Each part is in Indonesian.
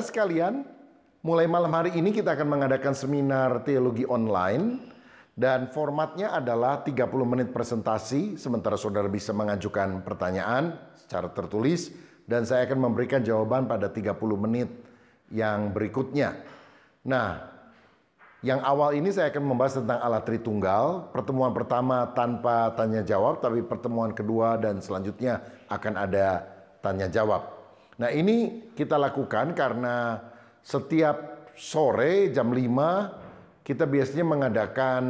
Saudara sekalian, mulai malam hari ini kita akan mengadakan seminar teologi online dan formatnya adalah 30 menit presentasi sementara saudara bisa mengajukan pertanyaan secara tertulis dan saya akan memberikan jawaban pada 30 menit yang berikutnya. Nah, yang awal ini saya akan membahas tentang alat Tritunggal, pertemuan pertama tanpa tanya jawab, tapi pertemuan kedua dan selanjutnya akan ada tanya jawab. Nah ini kita lakukan karena setiap sore jam 5 kita biasanya mengadakan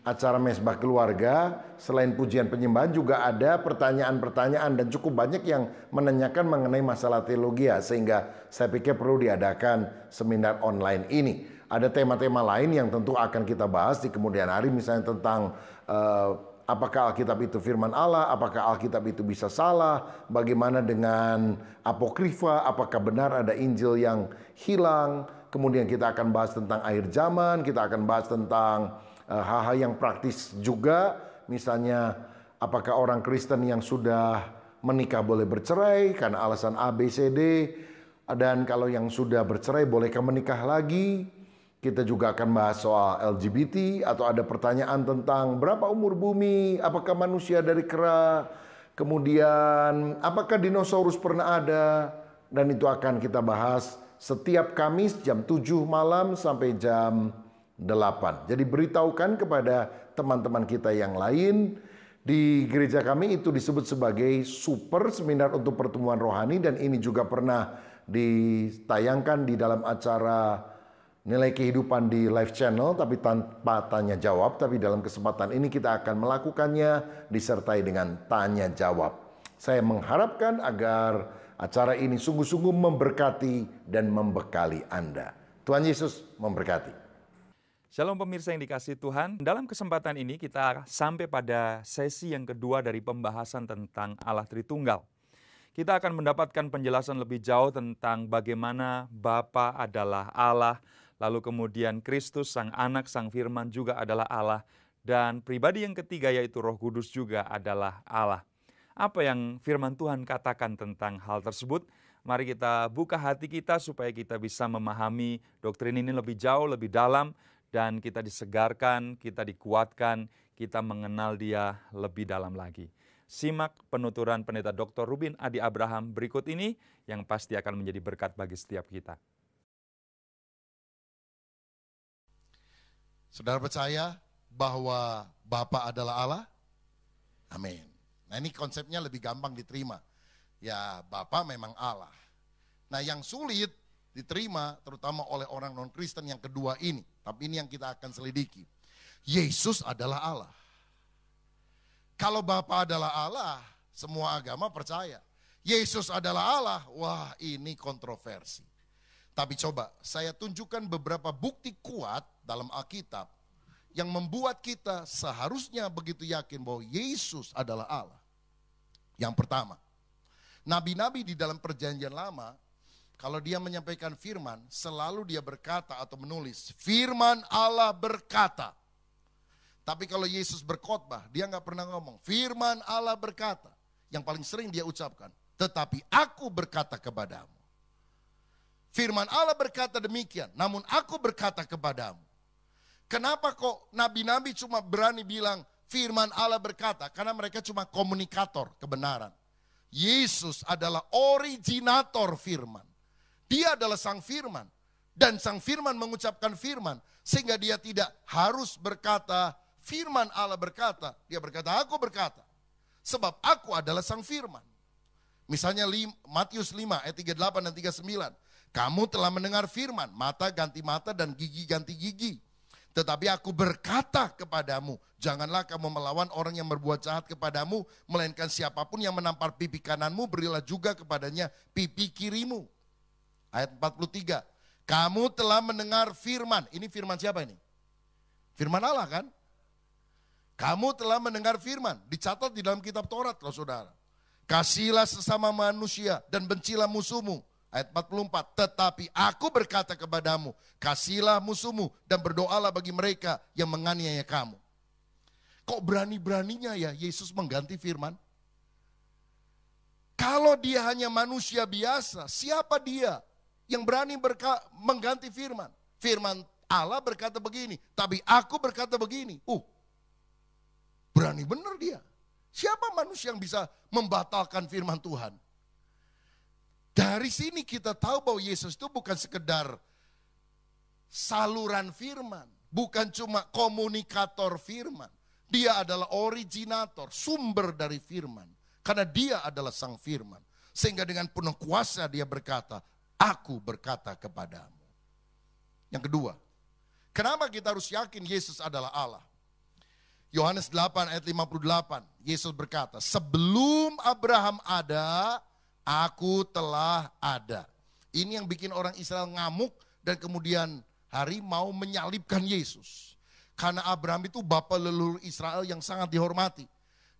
acara mesbah keluarga. Selain pujian penyembahan juga ada pertanyaan-pertanyaan dan cukup banyak yang menanyakan mengenai masalah teologi ya, sehingga saya pikir perlu diadakan seminar online ini. Ada tema-tema lain yang tentu akan kita bahas di kemudian hari misalnya tentang uh, apakah Alkitab itu firman Allah, apakah Alkitab itu bisa salah, bagaimana dengan apokrifa, apakah benar ada Injil yang hilang. Kemudian kita akan bahas tentang akhir zaman, kita akan bahas tentang eh, hal-hal yang praktis juga, misalnya apakah orang Kristen yang sudah menikah boleh bercerai karena alasan ABCD, dan kalau yang sudah bercerai bolehkah menikah lagi? Kita juga akan bahas soal LGBT atau ada pertanyaan tentang berapa umur bumi, apakah manusia dari kera, kemudian apakah dinosaurus pernah ada, dan itu akan kita bahas setiap Kamis jam 7 malam sampai jam 8. Jadi beritahukan kepada teman-teman kita yang lain di gereja kami itu disebut sebagai super seminar untuk pertemuan rohani dan ini juga pernah ditayangkan di dalam acara nilai kehidupan di live channel tapi tanpa tanya jawab tapi dalam kesempatan ini kita akan melakukannya disertai dengan tanya jawab. Saya mengharapkan agar acara ini sungguh-sungguh memberkati dan membekali Anda. Tuhan Yesus memberkati. Shalom pemirsa yang dikasih Tuhan. Dalam kesempatan ini kita sampai pada sesi yang kedua dari pembahasan tentang Allah Tritunggal kita akan mendapatkan penjelasan lebih jauh tentang bagaimana Bapa adalah Allah, Lalu kemudian Kristus, Sang Anak, Sang Firman juga adalah Allah. Dan pribadi yang ketiga yaitu Roh Kudus juga adalah Allah. Apa yang firman Tuhan katakan tentang hal tersebut? Mari kita buka hati kita supaya kita bisa memahami doktrin ini lebih jauh, lebih dalam. Dan kita disegarkan, kita dikuatkan, kita mengenal dia lebih dalam lagi. Simak penuturan pendeta Dr. Rubin Adi Abraham berikut ini yang pasti akan menjadi berkat bagi setiap kita. Saudara percaya bahwa Bapa adalah Allah? Amin. Nah ini konsepnya lebih gampang diterima. Ya Bapa memang Allah. Nah yang sulit diterima terutama oleh orang non-Kristen yang kedua ini. Tapi ini yang kita akan selidiki. Yesus adalah Allah. Kalau Bapa adalah Allah, semua agama percaya. Yesus adalah Allah. Wah, ini kontroversi. Tapi coba saya tunjukkan beberapa bukti kuat dalam Alkitab yang membuat kita seharusnya begitu yakin bahwa Yesus adalah Allah. Yang pertama, nabi-nabi di dalam perjanjian lama kalau dia menyampaikan firman, selalu dia berkata atau menulis, firman Allah berkata. Tapi kalau Yesus berkhotbah, dia nggak pernah ngomong, firman Allah berkata. Yang paling sering dia ucapkan, tetapi aku berkata kepadamu. Firman Allah berkata demikian, namun aku berkata kepadamu. Kenapa kok nabi-nabi cuma berani bilang firman Allah berkata? Karena mereka cuma komunikator kebenaran. Yesus adalah originator firman. Dia adalah sang firman. Dan sang firman mengucapkan firman. Sehingga dia tidak harus berkata, firman Allah berkata. Dia berkata, aku berkata. Sebab aku adalah sang firman. Misalnya Matius 5 ayat 38 dan 39. Kamu telah mendengar firman, mata ganti mata dan gigi ganti gigi. Tetapi aku berkata kepadamu, janganlah kamu melawan orang yang berbuat jahat kepadamu, melainkan siapapun yang menampar pipi kananmu, berilah juga kepadanya pipi kirimu. Ayat 43, kamu telah mendengar firman. Ini firman siapa ini? Firman Allah kan? Kamu telah mendengar firman, dicatat di dalam kitab Taurat loh saudara. Kasihilah sesama manusia dan bencilah musuhmu Ayat 44, tetapi aku berkata kepadamu, kasihlah musuhmu dan berdoalah bagi mereka yang menganiaya kamu. Kok berani-beraninya ya Yesus mengganti firman? Kalau dia hanya manusia biasa, siapa dia yang berani berka mengganti firman? Firman Allah berkata begini, tapi aku berkata begini. Uh, berani benar dia. Siapa manusia yang bisa membatalkan firman Tuhan? Dari sini kita tahu bahwa Yesus itu bukan sekedar saluran firman, bukan cuma komunikator firman. Dia adalah originator, sumber dari firman. Karena dia adalah sang firman. Sehingga dengan penuh kuasa dia berkata, aku berkata kepadamu. Yang kedua, kenapa kita harus yakin Yesus adalah Allah? Yohanes 8 ayat 58, Yesus berkata, sebelum Abraham ada, Aku telah ada. Ini yang bikin orang Israel ngamuk dan kemudian hari mau menyalibkan Yesus. Karena Abraham itu bapak leluhur Israel yang sangat dihormati.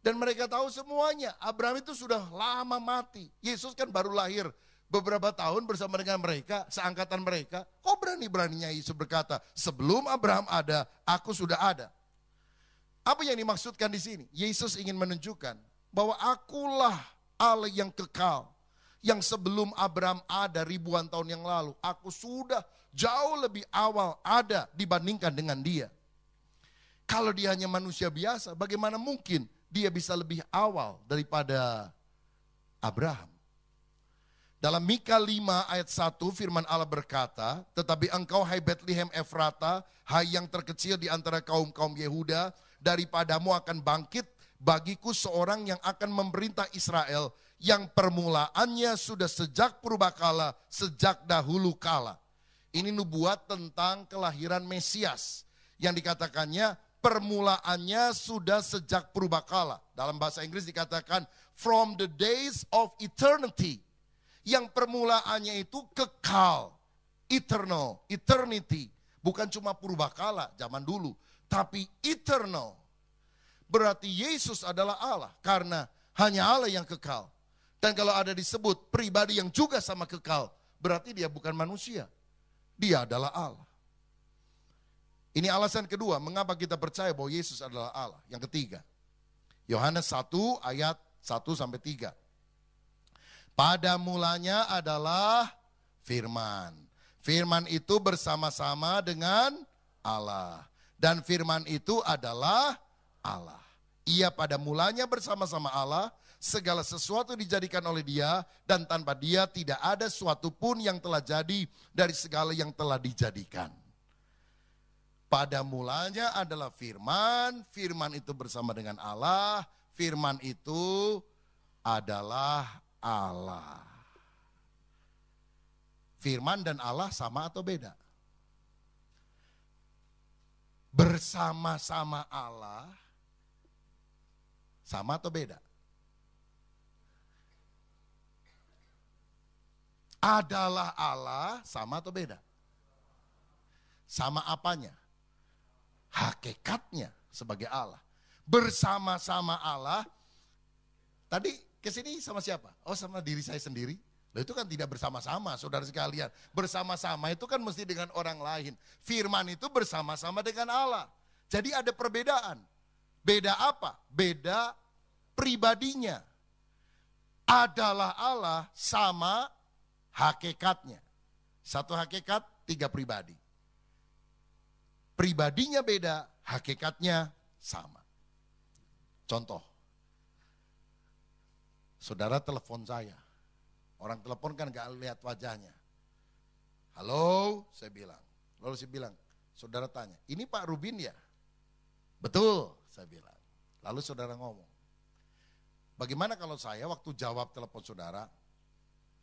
Dan mereka tahu semuanya, Abraham itu sudah lama mati. Yesus kan baru lahir beberapa tahun bersama dengan mereka, seangkatan mereka. Kok berani-beraninya Yesus berkata, sebelum Abraham ada, aku sudah ada. Apa yang dimaksudkan di sini? Yesus ingin menunjukkan bahwa akulah Allah yang kekal yang sebelum Abraham ada ribuan tahun yang lalu. Aku sudah jauh lebih awal ada dibandingkan dengan dia. Kalau dia hanya manusia biasa, bagaimana mungkin dia bisa lebih awal daripada Abraham? Dalam Mika 5 ayat 1 firman Allah berkata, Tetapi engkau hai Bethlehem Efrata, hai yang terkecil di antara kaum-kaum Yehuda, daripadamu akan bangkit bagiku seorang yang akan memerintah Israel, yang permulaannya sudah sejak purbakala, sejak dahulu kala. Ini nubuat tentang kelahiran Mesias yang dikatakannya permulaannya sudah sejak purbakala. Dalam bahasa Inggris dikatakan from the days of eternity. Yang permulaannya itu kekal, eternal, eternity. Bukan cuma purbakala zaman dulu, tapi eternal. Berarti Yesus adalah Allah karena hanya Allah yang kekal. Dan kalau ada disebut pribadi yang juga sama kekal, berarti dia bukan manusia. Dia adalah Allah. Ini alasan kedua, mengapa kita percaya bahwa Yesus adalah Allah. Yang ketiga, Yohanes 1 ayat 1 sampai 3. Pada mulanya adalah firman. Firman itu bersama-sama dengan Allah. Dan firman itu adalah Allah. Ia pada mulanya bersama-sama Allah segala sesuatu dijadikan oleh dia, dan tanpa dia tidak ada suatu pun yang telah jadi dari segala yang telah dijadikan. Pada mulanya adalah firman, firman itu bersama dengan Allah, firman itu adalah Allah. Firman dan Allah sama atau beda? Bersama-sama Allah sama atau beda? adalah Allah sama atau beda? Sama apanya? Hakikatnya sebagai Allah. Bersama-sama Allah. Tadi ke sini sama siapa? Oh sama diri saya sendiri. Nah itu kan tidak bersama-sama saudara sekalian. Bersama-sama itu kan mesti dengan orang lain. Firman itu bersama-sama dengan Allah. Jadi ada perbedaan. Beda apa? Beda pribadinya. Adalah Allah sama hakikatnya. Satu hakikat, tiga pribadi. Pribadinya beda, hakikatnya sama. Contoh, saudara telepon saya. Orang telepon kan gak lihat wajahnya. Halo, saya bilang. Lalu saya bilang, saudara tanya, ini Pak Rubin ya? Betul, saya bilang. Lalu saudara ngomong. Bagaimana kalau saya waktu jawab telepon saudara,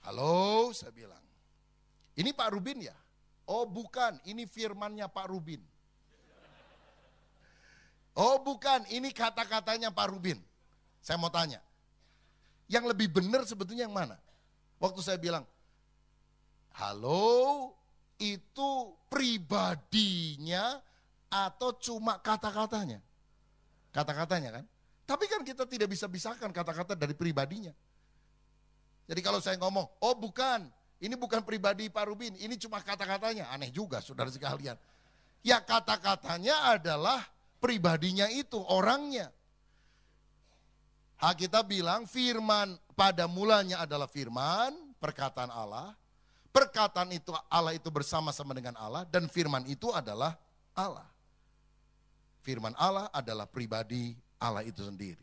Halo, saya bilang. Ini Pak Rubin ya? Oh bukan, ini firmannya Pak Rubin. Oh bukan, ini kata-katanya Pak Rubin. Saya mau tanya, yang lebih benar sebetulnya yang mana? Waktu saya bilang, halo itu pribadinya atau cuma kata-katanya? Kata-katanya kan? Tapi kan kita tidak bisa pisahkan kata-kata dari pribadinya. Jadi kalau saya ngomong, oh bukan, ini bukan pribadi Pak Rubin, ini cuma kata-katanya. Aneh juga saudara sekalian. Ya kata-katanya adalah pribadinya itu, orangnya. Hak kita bilang firman pada mulanya adalah firman, perkataan Allah. Perkataan itu Allah itu bersama-sama dengan Allah dan firman itu adalah Allah. Firman Allah adalah pribadi Allah itu sendiri.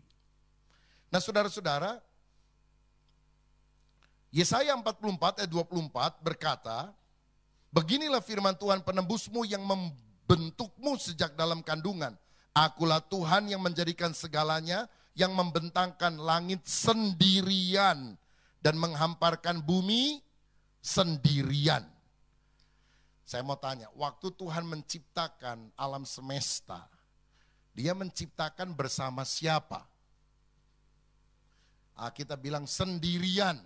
Nah saudara-saudara, Yesaya 44 ayat 24 berkata, Beginilah firman Tuhan penembusmu yang membentukmu sejak dalam kandungan. Akulah Tuhan yang menjadikan segalanya, yang membentangkan langit sendirian dan menghamparkan bumi sendirian. Saya mau tanya, waktu Tuhan menciptakan alam semesta, dia menciptakan bersama siapa? Ah, kita bilang sendirian.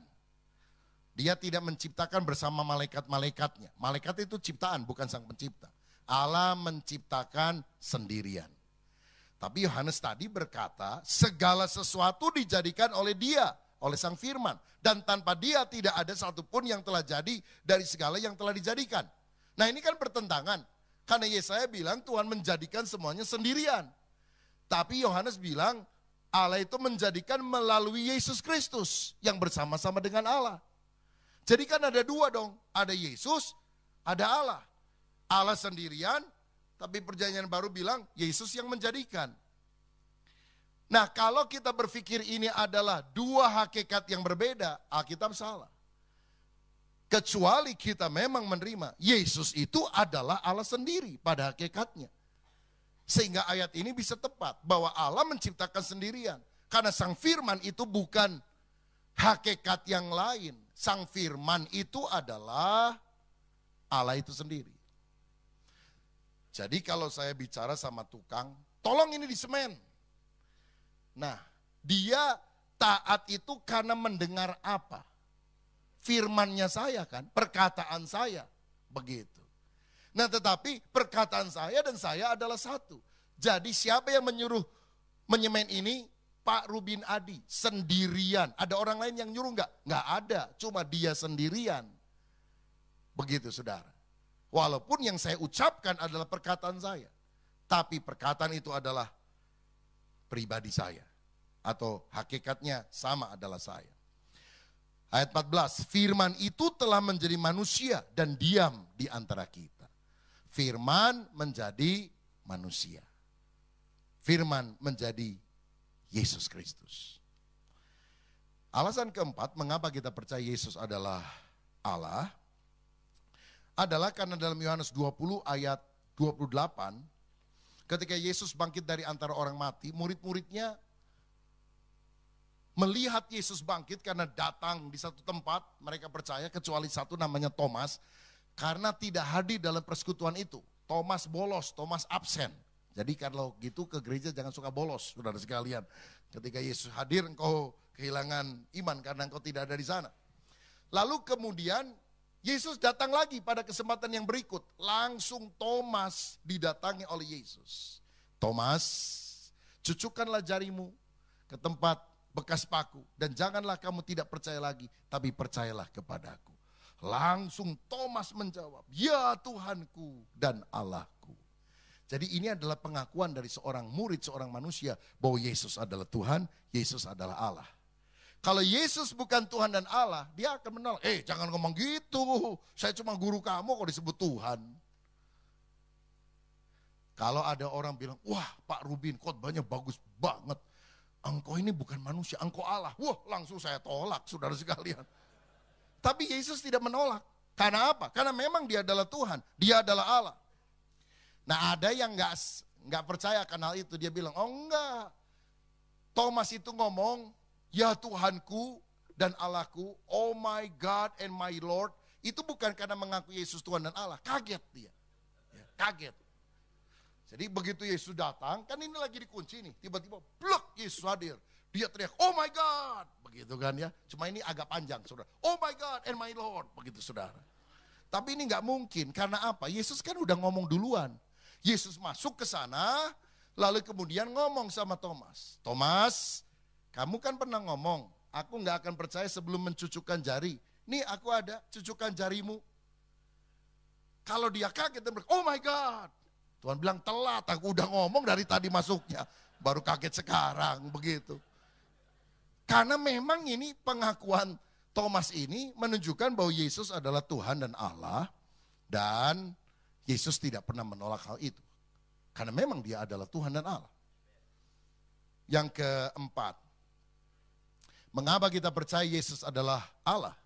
Dia tidak menciptakan bersama malaikat-malaikatnya. Malaikat itu ciptaan, bukan sang pencipta. Allah menciptakan sendirian. Tapi Yohanes tadi berkata, segala sesuatu dijadikan oleh dia, oleh sang firman. Dan tanpa dia tidak ada satupun yang telah jadi dari segala yang telah dijadikan. Nah ini kan pertentangan. Karena Yesaya bilang Tuhan menjadikan semuanya sendirian. Tapi Yohanes bilang Allah itu menjadikan melalui Yesus Kristus yang bersama-sama dengan Allah. Jadi kan ada dua dong, ada Yesus, ada Allah. Allah sendirian, tapi perjanjian baru bilang Yesus yang menjadikan. Nah kalau kita berpikir ini adalah dua hakikat yang berbeda, Alkitab salah. Kecuali kita memang menerima, Yesus itu adalah Allah sendiri pada hakikatnya. Sehingga ayat ini bisa tepat, bahwa Allah menciptakan sendirian. Karena sang firman itu bukan hakikat yang lain, Sang firman itu adalah Allah itu sendiri. Jadi kalau saya bicara sama tukang, tolong ini di semen. Nah, dia taat itu karena mendengar apa? Firmannya saya kan, perkataan saya. Begitu. Nah tetapi perkataan saya dan saya adalah satu. Jadi siapa yang menyuruh menyemen ini, Pak Rubin Adi sendirian. Ada orang lain yang nyuruh nggak? Nggak ada, cuma dia sendirian. Begitu saudara. Walaupun yang saya ucapkan adalah perkataan saya. Tapi perkataan itu adalah pribadi saya. Atau hakikatnya sama adalah saya. Ayat 14, firman itu telah menjadi manusia dan diam di antara kita. Firman menjadi manusia. Firman menjadi Yesus Kristus. Alasan keempat mengapa kita percaya Yesus adalah Allah adalah karena dalam Yohanes 20 ayat 28 ketika Yesus bangkit dari antara orang mati, murid-muridnya melihat Yesus bangkit karena datang di satu tempat, mereka percaya kecuali satu namanya Thomas karena tidak hadir dalam persekutuan itu. Thomas bolos, Thomas absen. Jadi kalau gitu ke gereja jangan suka bolos, saudara sekalian. Ketika Yesus hadir engkau kehilangan iman karena engkau tidak ada di sana. Lalu kemudian Yesus datang lagi pada kesempatan yang berikut. Langsung Thomas didatangi oleh Yesus. Thomas, cucukkanlah jarimu ke tempat bekas paku dan janganlah kamu tidak percaya lagi, tapi percayalah kepada Aku. Langsung Thomas menjawab, "Ya Tuhanku dan Allah. Jadi ini adalah pengakuan dari seorang murid, seorang manusia bahwa Yesus adalah Tuhan, Yesus adalah Allah. Kalau Yesus bukan Tuhan dan Allah, dia akan menolak. Eh, jangan ngomong gitu. Saya cuma guru kamu kok disebut Tuhan. Kalau ada orang bilang, wah Pak Rubin khotbahnya bagus banget. Engkau ini bukan manusia, engkau Allah. Wah langsung saya tolak saudara sekalian. Tapi Yesus tidak menolak. Karena apa? Karena memang dia adalah Tuhan, dia adalah Allah. Nah ada yang nggak nggak percaya akan hal itu. Dia bilang, oh enggak. Thomas itu ngomong, ya Tuhanku dan Allahku, oh my God and my Lord. Itu bukan karena mengaku Yesus Tuhan dan Allah. Kaget dia. Ya, kaget. Jadi begitu Yesus datang, kan ini lagi dikunci nih. Tiba-tiba blok Yesus hadir. Dia teriak, oh my God. Begitu kan ya. Cuma ini agak panjang saudara. Oh my God and my Lord. Begitu saudara. Tapi ini nggak mungkin. Karena apa? Yesus kan udah ngomong duluan. Yesus masuk ke sana, lalu kemudian ngomong sama Thomas. Thomas, kamu kan pernah ngomong, aku nggak akan percaya sebelum mencucukkan jari. Nih aku ada, cucukkan jarimu. Kalau dia kaget dia berkata, oh my God. Tuhan bilang telat, aku udah ngomong dari tadi masuknya. Baru kaget sekarang, begitu. Karena memang ini pengakuan Thomas ini menunjukkan bahwa Yesus adalah Tuhan dan Allah. Dan Yesus tidak pernah menolak hal itu. Karena memang dia adalah Tuhan dan Allah. Yang keempat, mengapa kita percaya Yesus adalah Allah?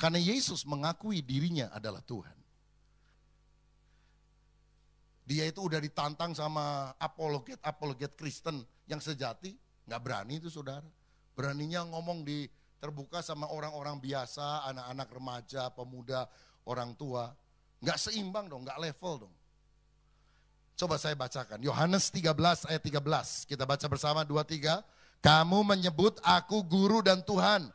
Karena Yesus mengakui dirinya adalah Tuhan. Dia itu udah ditantang sama apologet-apologet Kristen yang sejati, nggak berani itu saudara. Beraninya ngomong di terbuka sama orang-orang biasa, anak-anak remaja, pemuda, orang tua. Gak seimbang dong, gak level dong. Coba saya bacakan. Yohanes 13 ayat 13. Kita baca bersama 23. Kamu menyebut aku guru dan Tuhan.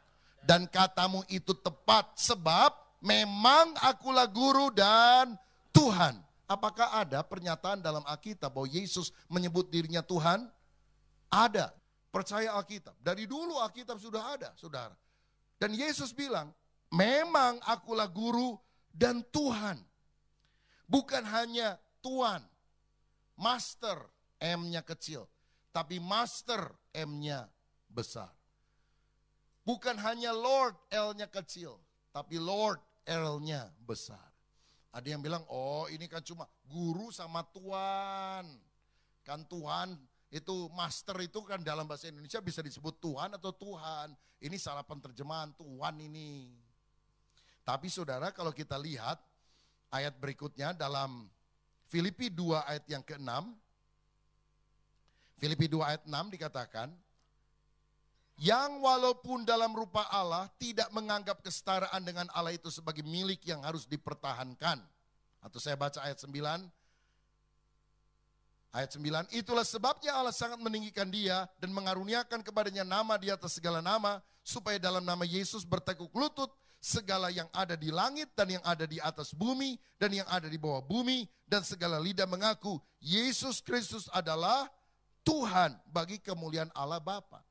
Dan katamu itu tepat sebab memang akulah guru dan Tuhan. Apakah ada pernyataan dalam Alkitab bahwa Yesus menyebut dirinya Tuhan? Ada. Percaya Alkitab. Dari dulu Alkitab sudah ada, saudara. Dan Yesus bilang, memang akulah guru dan Tuhan. Bukan hanya tuan, master M-nya kecil, tapi master M-nya besar. Bukan hanya Lord L-nya kecil, tapi Lord L-nya besar. Ada yang bilang, oh ini kan cuma guru sama tuan. Kan tuan itu master itu kan dalam bahasa Indonesia bisa disebut tuan atau Tuhan. Ini salah penerjemahan tuan ini. Tapi saudara kalau kita lihat ayat berikutnya dalam Filipi 2 ayat yang ke-6. Filipi 2 ayat 6 dikatakan, yang walaupun dalam rupa Allah tidak menganggap kesetaraan dengan Allah itu sebagai milik yang harus dipertahankan. Atau saya baca ayat 9, Ayat 9, itulah sebabnya Allah sangat meninggikan dia dan mengaruniakan kepadanya nama di atas segala nama, supaya dalam nama Yesus bertekuk lutut segala yang ada di langit dan yang ada di atas bumi dan yang ada di bawah bumi dan segala lidah mengaku Yesus Kristus adalah Tuhan bagi kemuliaan Allah Bapa.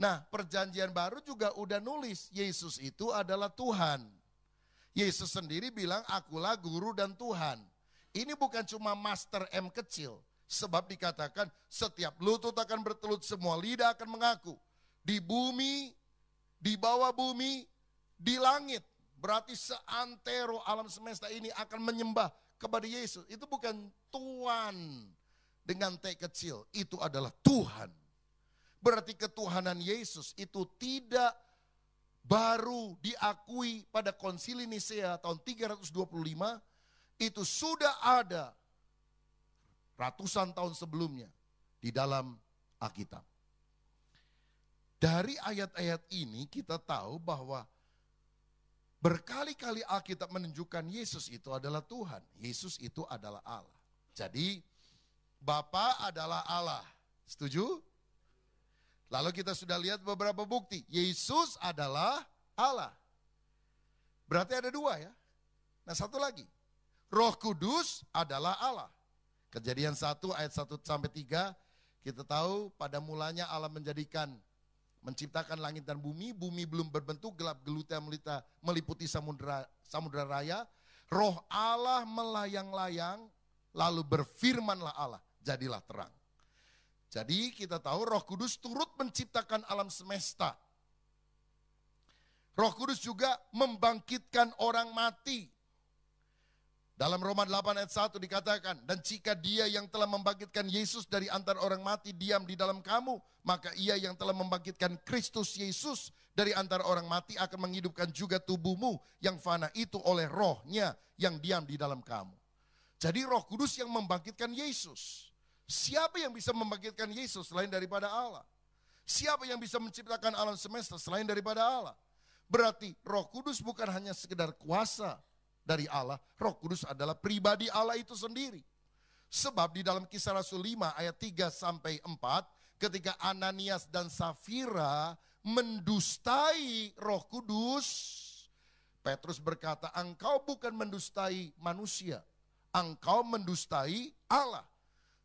Nah, perjanjian baru juga udah nulis Yesus itu adalah Tuhan. Yesus sendiri bilang akulah guru dan Tuhan. Ini bukan cuma master M kecil, sebab dikatakan setiap lutut akan bertelut semua lidah akan mengaku di bumi, di bawah bumi di langit. Berarti seantero alam semesta ini akan menyembah kepada Yesus. Itu bukan Tuhan dengan T kecil, itu adalah Tuhan. Berarti ketuhanan Yesus itu tidak baru diakui pada konsili Nisea tahun 325, itu sudah ada ratusan tahun sebelumnya di dalam Alkitab. Dari ayat-ayat ini kita tahu bahwa Berkali-kali Alkitab menunjukkan Yesus itu adalah Tuhan. Yesus itu adalah Allah. Jadi Bapa adalah Allah. Setuju? Lalu kita sudah lihat beberapa bukti. Yesus adalah Allah. Berarti ada dua ya. Nah satu lagi. Roh Kudus adalah Allah. Kejadian 1 ayat 1 sampai 3 kita tahu pada mulanya Allah menjadikan menciptakan langit dan bumi, bumi belum berbentuk, gelap gelutnya melita, meliputi samudera, samudra raya, roh Allah melayang-layang, lalu berfirmanlah Allah, jadilah terang. Jadi kita tahu roh kudus turut menciptakan alam semesta. Roh kudus juga membangkitkan orang mati. Dalam Roma 8 ayat 1 dikatakan, dan jika dia yang telah membangkitkan Yesus dari antara orang mati diam di dalam kamu, maka ia yang telah membangkitkan Kristus Yesus dari antara orang mati akan menghidupkan juga tubuhmu yang fana itu oleh rohnya yang diam di dalam kamu. Jadi roh kudus yang membangkitkan Yesus. Siapa yang bisa membangkitkan Yesus selain daripada Allah? Siapa yang bisa menciptakan alam semesta selain daripada Allah? Berarti roh kudus bukan hanya sekedar kuasa, dari Allah, Roh Kudus adalah pribadi Allah itu sendiri. Sebab di dalam kisah Rasul 5 ayat 3 sampai 4, ketika Ananias dan Safira mendustai Roh Kudus, Petrus berkata, "Engkau bukan mendustai manusia, engkau mendustai Allah."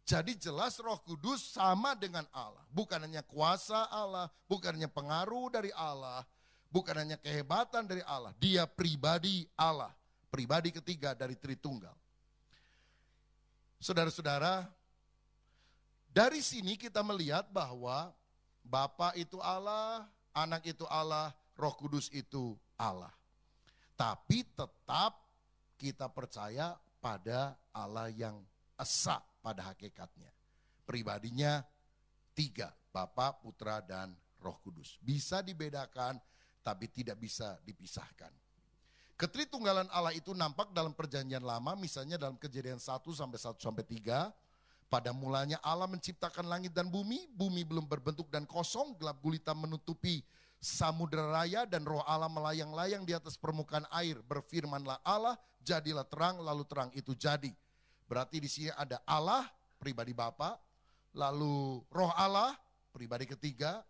Jadi jelas Roh Kudus sama dengan Allah, bukan hanya kuasa Allah, bukan hanya pengaruh dari Allah, bukan hanya kehebatan dari Allah, dia pribadi Allah pribadi ketiga dari Tritunggal. Saudara-saudara, dari sini kita melihat bahwa Bapa itu Allah, anak itu Allah, roh kudus itu Allah. Tapi tetap kita percaya pada Allah yang esa pada hakikatnya. Pribadinya tiga, Bapa, Putra, dan Roh Kudus. Bisa dibedakan, tapi tidak bisa dipisahkan. Ketritunggalan Allah itu nampak dalam perjanjian lama, misalnya dalam kejadian 1 sampai 1 sampai 3. Pada mulanya Allah menciptakan langit dan bumi, bumi belum berbentuk dan kosong, gelap gulita menutupi samudera raya dan roh Allah melayang-layang di atas permukaan air. Berfirmanlah Allah, jadilah terang, lalu terang itu jadi. Berarti di sini ada Allah, pribadi Bapa, lalu roh Allah, pribadi ketiga,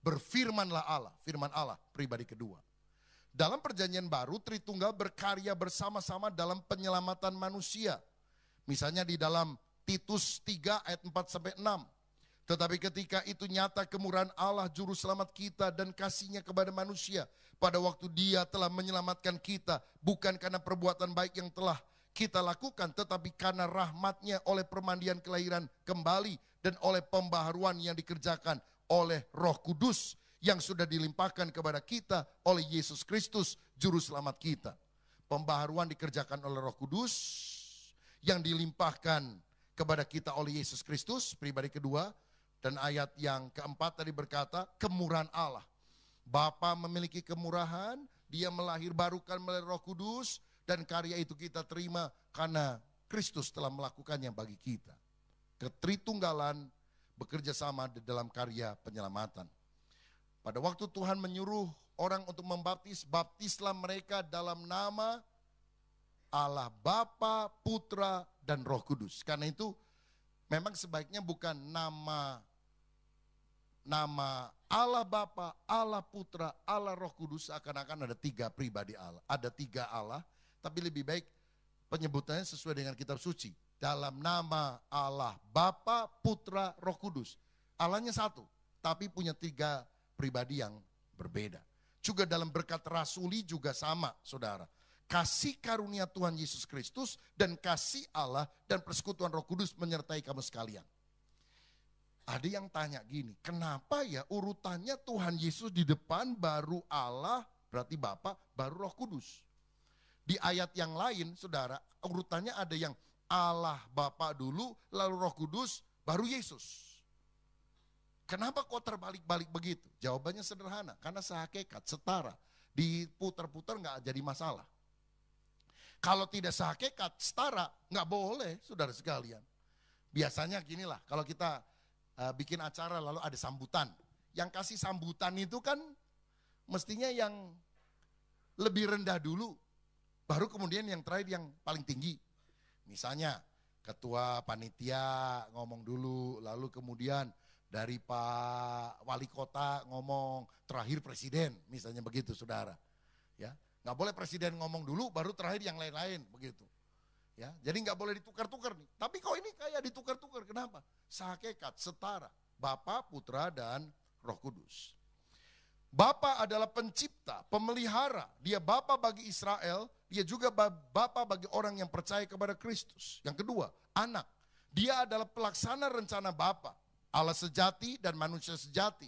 berfirmanlah Allah, firman Allah, pribadi kedua. Dalam perjanjian baru, Tritunggal berkarya bersama-sama dalam penyelamatan manusia. Misalnya di dalam Titus 3 ayat 4 sampai 6. Tetapi ketika itu nyata kemurahan Allah juru selamat kita dan kasihnya kepada manusia. Pada waktu dia telah menyelamatkan kita bukan karena perbuatan baik yang telah kita lakukan tetapi karena rahmatnya oleh permandian kelahiran kembali dan oleh pembaharuan yang dikerjakan oleh roh kudus yang sudah dilimpahkan kepada kita oleh Yesus Kristus, Juru Selamat kita. Pembaharuan dikerjakan oleh Roh Kudus yang dilimpahkan kepada kita oleh Yesus Kristus, pribadi kedua. Dan ayat yang keempat tadi berkata, kemurahan Allah. Bapa memiliki kemurahan, dia melahir barukan melalui roh kudus, dan karya itu kita terima karena Kristus telah melakukannya bagi kita. Ketritunggalan bekerja sama di dalam karya penyelamatan. Pada waktu Tuhan menyuruh orang untuk membaptis, baptislah mereka dalam nama Allah Bapa, Putra, dan Roh Kudus. Karena itu memang sebaiknya bukan nama nama Allah Bapa, Allah Putra, Allah Roh Kudus akan-akan ada tiga pribadi Allah, ada tiga Allah, tapi lebih baik penyebutannya sesuai dengan kitab suci. Dalam nama Allah Bapa, Putra, Roh Kudus. Allahnya satu, tapi punya tiga pribadi yang berbeda. Juga dalam berkat rasuli juga sama, saudara. Kasih karunia Tuhan Yesus Kristus dan kasih Allah dan persekutuan Roh Kudus menyertai kamu sekalian. Ada yang tanya gini, kenapa ya urutannya Tuhan Yesus di depan baru Allah, berarti Bapa, baru Roh Kudus. Di ayat yang lain, Saudara, urutannya ada yang Allah Bapa dulu, lalu Roh Kudus, baru Yesus. Kenapa kok terbalik-balik begitu? Jawabannya sederhana, karena sehakikat, setara. Diputar-putar nggak jadi masalah. Kalau tidak sehakikat, setara, nggak boleh, saudara sekalian. Biasanya ginilah, kalau kita uh, bikin acara lalu ada sambutan. Yang kasih sambutan itu kan mestinya yang lebih rendah dulu, baru kemudian yang terakhir yang paling tinggi. Misalnya ketua panitia ngomong dulu, lalu kemudian dari Pak Wali Kota ngomong terakhir presiden, misalnya begitu saudara. Ya, nggak boleh presiden ngomong dulu, baru terakhir yang lain-lain begitu. Ya, jadi nggak boleh ditukar-tukar nih. Tapi kok ini kayak ditukar-tukar, kenapa? Sahakekat, setara, Bapa, Putra, dan Roh Kudus. Bapa adalah pencipta, pemelihara. Dia Bapa bagi Israel, dia juga Bapa bagi orang yang percaya kepada Kristus. Yang kedua, anak. Dia adalah pelaksana rencana Bapak. Allah sejati dan manusia sejati.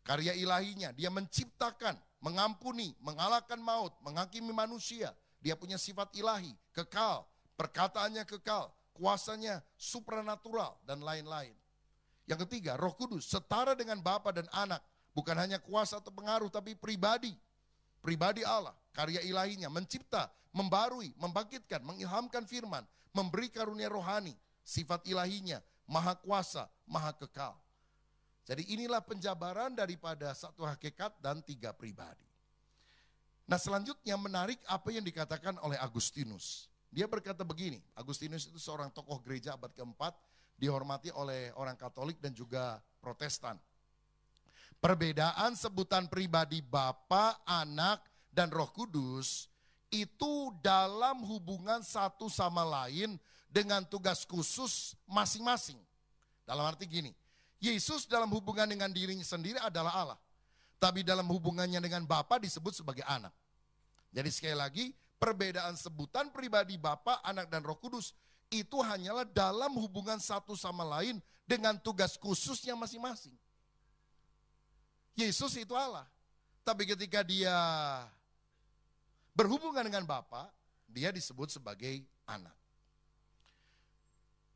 Karya ilahinya, dia menciptakan, mengampuni, mengalahkan maut, menghakimi manusia. Dia punya sifat ilahi, kekal, perkataannya kekal, kuasanya supranatural, dan lain-lain. Yang ketiga, roh kudus setara dengan Bapa dan anak. Bukan hanya kuasa atau pengaruh, tapi pribadi. Pribadi Allah, karya ilahinya, mencipta, membarui, membangkitkan, mengilhamkan firman, memberi karunia rohani, sifat ilahinya, maha kuasa, maha kekal. Jadi inilah penjabaran daripada satu hakikat dan tiga pribadi. Nah selanjutnya menarik apa yang dikatakan oleh Agustinus. Dia berkata begini, Agustinus itu seorang tokoh gereja abad keempat, dihormati oleh orang Katolik dan juga Protestan. Perbedaan sebutan pribadi Bapa, Anak, dan Roh Kudus itu dalam hubungan satu sama lain dengan tugas khusus masing-masing. Dalam arti gini, Yesus dalam hubungan dengan dirinya sendiri adalah Allah. Tapi dalam hubungannya dengan Bapa disebut sebagai anak. Jadi sekali lagi, perbedaan sebutan pribadi Bapa, anak dan roh kudus itu hanyalah dalam hubungan satu sama lain dengan tugas khususnya masing-masing. Yesus itu Allah. Tapi ketika dia berhubungan dengan Bapa, dia disebut sebagai anak.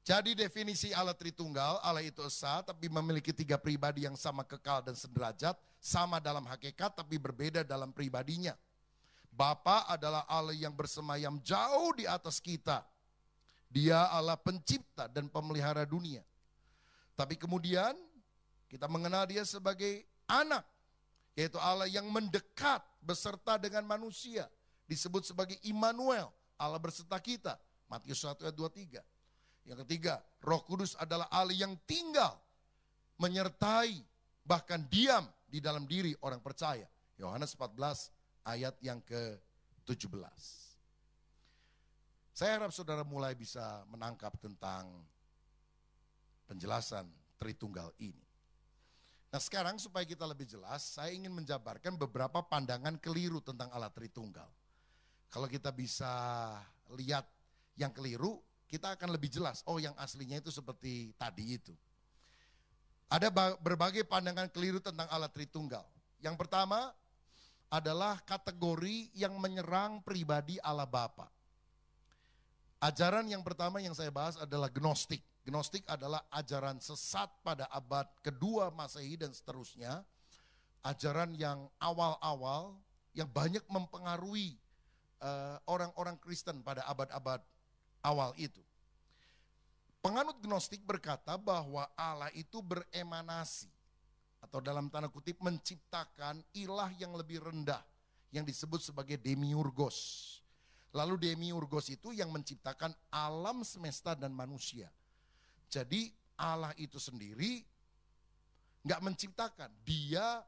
Jadi definisi Allah Tritunggal, Allah itu Esa, tapi memiliki tiga pribadi yang sama kekal dan sederajat, sama dalam hakikat tapi berbeda dalam pribadinya. Bapa adalah Allah yang bersemayam jauh di atas kita. Dia Allah pencipta dan pemelihara dunia. Tapi kemudian kita mengenal dia sebagai anak, yaitu Allah yang mendekat beserta dengan manusia. Disebut sebagai Immanuel, Allah berserta kita. Matius 1 ayat 23. Yang ketiga, Roh Kudus adalah Allah yang tinggal menyertai bahkan diam di dalam diri orang percaya. Yohanes 14 ayat yang ke-17. Saya harap saudara mulai bisa menangkap tentang penjelasan Tritunggal ini. Nah sekarang supaya kita lebih jelas, saya ingin menjabarkan beberapa pandangan keliru tentang Allah Tritunggal. Kalau kita bisa lihat yang keliru, kita akan lebih jelas, oh yang aslinya itu seperti tadi itu. Ada berbagai pandangan keliru tentang Allah Tritunggal. Yang pertama adalah kategori yang menyerang pribadi Allah Bapa. Ajaran yang pertama yang saya bahas adalah gnostik. Gnostik adalah ajaran sesat pada abad kedua Masehi dan seterusnya. Ajaran yang awal-awal yang banyak mempengaruhi eh, orang-orang uh, orang -orang Kristen pada abad-abad awal itu. Penganut gnostik berkata bahwa Allah itu beremanasi atau dalam tanda kutip menciptakan ilah yang lebih rendah yang disebut sebagai demiurgos. Lalu demiurgos itu yang menciptakan alam semesta dan manusia. Jadi Allah itu sendiri nggak menciptakan, dia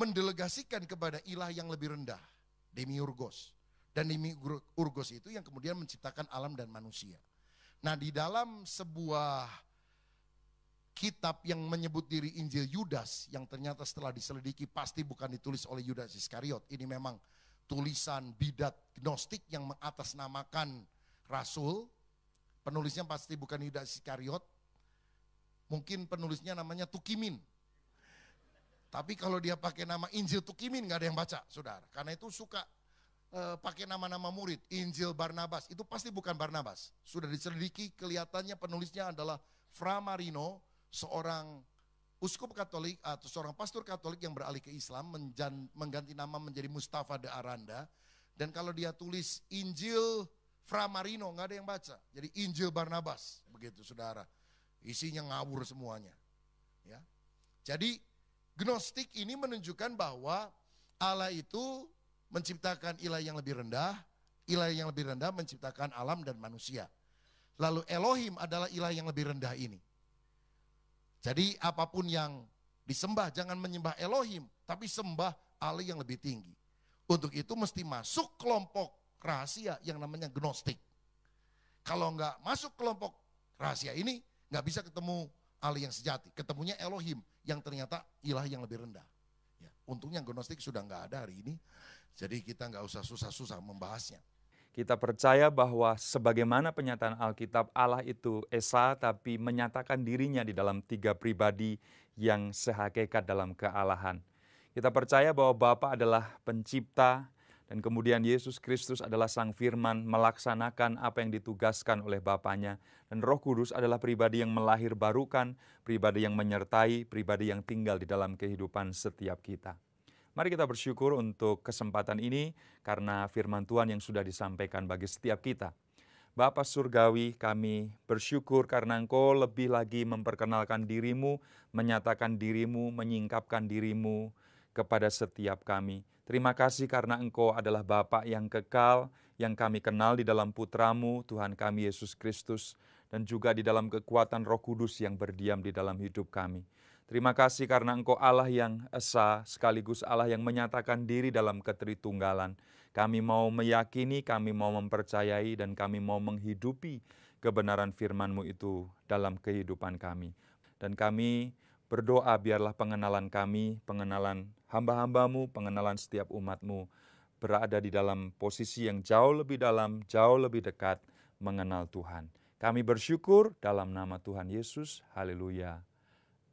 mendelegasikan kepada ilah yang lebih rendah, demiurgos. Dan urgos itu yang kemudian menciptakan alam dan manusia. Nah di dalam sebuah kitab yang menyebut diri Injil Yudas yang ternyata setelah diselidiki pasti bukan ditulis oleh Yudas Iskariot. Ini memang tulisan bidat gnostik yang mengatasnamakan rasul. Penulisnya pasti bukan Yudas Iskariot. Mungkin penulisnya namanya Tukimin. Tapi kalau dia pakai nama Injil Tukimin nggak ada yang baca, saudara. Karena itu suka uh, pakai nama-nama murid, Injil Barnabas, itu pasti bukan Barnabas. Sudah diselidiki, kelihatannya penulisnya adalah Fra Marino, seorang uskup Katolik atau seorang pastor Katolik yang beralih ke Islam, menjan, mengganti nama menjadi Mustafa de Aranda. Dan kalau dia tulis Injil Fra Marino, nggak ada yang baca. Jadi Injil Barnabas, begitu saudara. Isinya ngawur semuanya. Ya, jadi Gnostik ini menunjukkan bahwa Allah itu menciptakan ilah yang lebih rendah, ilah yang lebih rendah menciptakan alam dan manusia. Lalu Elohim adalah ilah yang lebih rendah ini. Jadi apapun yang disembah jangan menyembah Elohim, tapi sembah Allah yang lebih tinggi. Untuk itu mesti masuk kelompok rahasia yang namanya gnostik. Kalau nggak masuk kelompok rahasia ini, nggak bisa ketemu Allah yang sejati. Ketemunya Elohim yang ternyata ilah yang lebih rendah. Ya, untungnya gnostik sudah nggak ada hari ini. Jadi kita nggak usah susah-susah membahasnya. Kita percaya bahwa sebagaimana penyataan Alkitab Allah itu Esa tapi menyatakan dirinya di dalam tiga pribadi yang sehakikat dalam kealahan. Kita percaya bahwa Bapa adalah pencipta dan kemudian Yesus Kristus adalah sang firman melaksanakan apa yang ditugaskan oleh Bapaknya. Dan roh kudus adalah pribadi yang melahir barukan, pribadi yang menyertai, pribadi yang tinggal di dalam kehidupan setiap kita. Mari kita bersyukur untuk kesempatan ini karena firman Tuhan yang sudah disampaikan bagi setiap kita. Bapa Surgawi, kami bersyukur karena Engkau lebih lagi memperkenalkan dirimu, menyatakan dirimu, menyingkapkan dirimu kepada setiap kami. Terima kasih karena Engkau adalah Bapa yang kekal, yang kami kenal di dalam putramu, Tuhan kami Yesus Kristus, dan juga di dalam kekuatan roh kudus yang berdiam di dalam hidup kami. Terima kasih karena Engkau Allah yang esa, sekaligus Allah yang menyatakan diri dalam ketritunggalan. Kami mau meyakini, kami mau mempercayai, dan kami mau menghidupi kebenaran firman-Mu itu dalam kehidupan kami. Dan kami berdoa biarlah pengenalan kami, pengenalan hamba-hambamu, pengenalan setiap umatmu berada di dalam posisi yang jauh lebih dalam, jauh lebih dekat mengenal Tuhan. Kami bersyukur dalam nama Tuhan Yesus. Haleluya.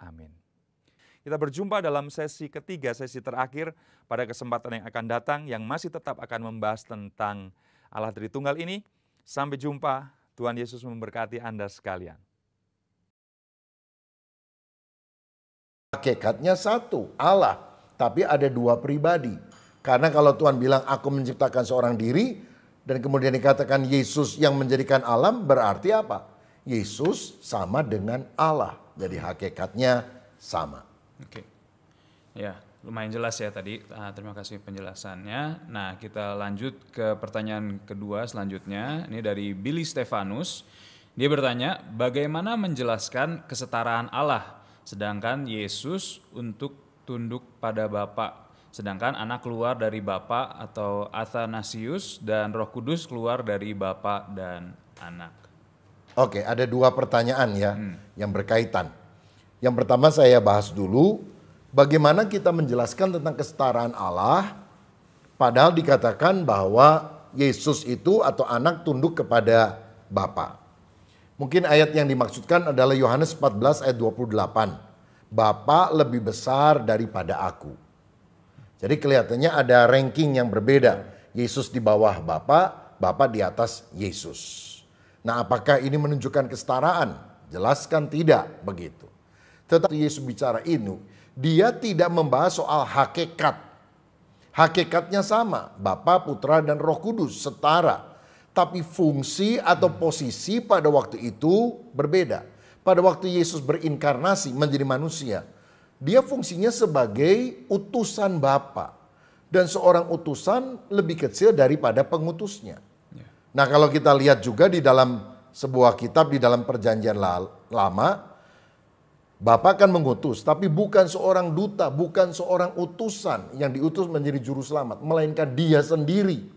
Amin. Kita berjumpa dalam sesi ketiga, sesi terakhir pada kesempatan yang akan datang yang masih tetap akan membahas tentang Allah Tritunggal ini. Sampai jumpa, Tuhan Yesus memberkati Anda sekalian. Hakikatnya satu, Allah, tapi ada dua pribadi. Karena kalau Tuhan bilang aku menciptakan seorang diri dan kemudian dikatakan Yesus yang menjadikan alam berarti apa? Yesus sama dengan Allah. Jadi hakikatnya sama. Oke. Okay. Ya, lumayan jelas ya tadi. Uh, terima kasih penjelasannya. Nah, kita lanjut ke pertanyaan kedua selanjutnya. Ini dari Billy Stefanus. Dia bertanya, bagaimana menjelaskan kesetaraan Allah sedangkan Yesus untuk tunduk pada Bapa, sedangkan anak keluar dari Bapa atau Athanasius dan Roh Kudus keluar dari Bapa dan anak. Oke, ada dua pertanyaan ya hmm. yang berkaitan. Yang pertama saya bahas dulu bagaimana kita menjelaskan tentang kesetaraan Allah padahal dikatakan bahwa Yesus itu atau anak tunduk kepada Bapa. Mungkin ayat yang dimaksudkan adalah Yohanes 14 ayat 28. Bapa lebih besar daripada aku. Jadi kelihatannya ada ranking yang berbeda. Yesus di bawah Bapa, Bapa di atas Yesus. Nah, apakah ini menunjukkan kesetaraan? Jelaskan tidak begitu. Tetapi Yesus bicara ini, dia tidak membahas soal hakikat. Hakikatnya sama, Bapa, Putra, dan Roh Kudus setara. Tapi fungsi atau posisi pada waktu itu berbeda. Pada waktu Yesus berinkarnasi menjadi manusia, dia fungsinya sebagai utusan Bapa. Dan seorang utusan lebih kecil daripada pengutusnya. Ya. Nah kalau kita lihat juga di dalam sebuah kitab, di dalam perjanjian lama, Bapak kan mengutus, tapi bukan seorang duta, bukan seorang utusan yang diutus menjadi juru selamat, melainkan dia sendiri.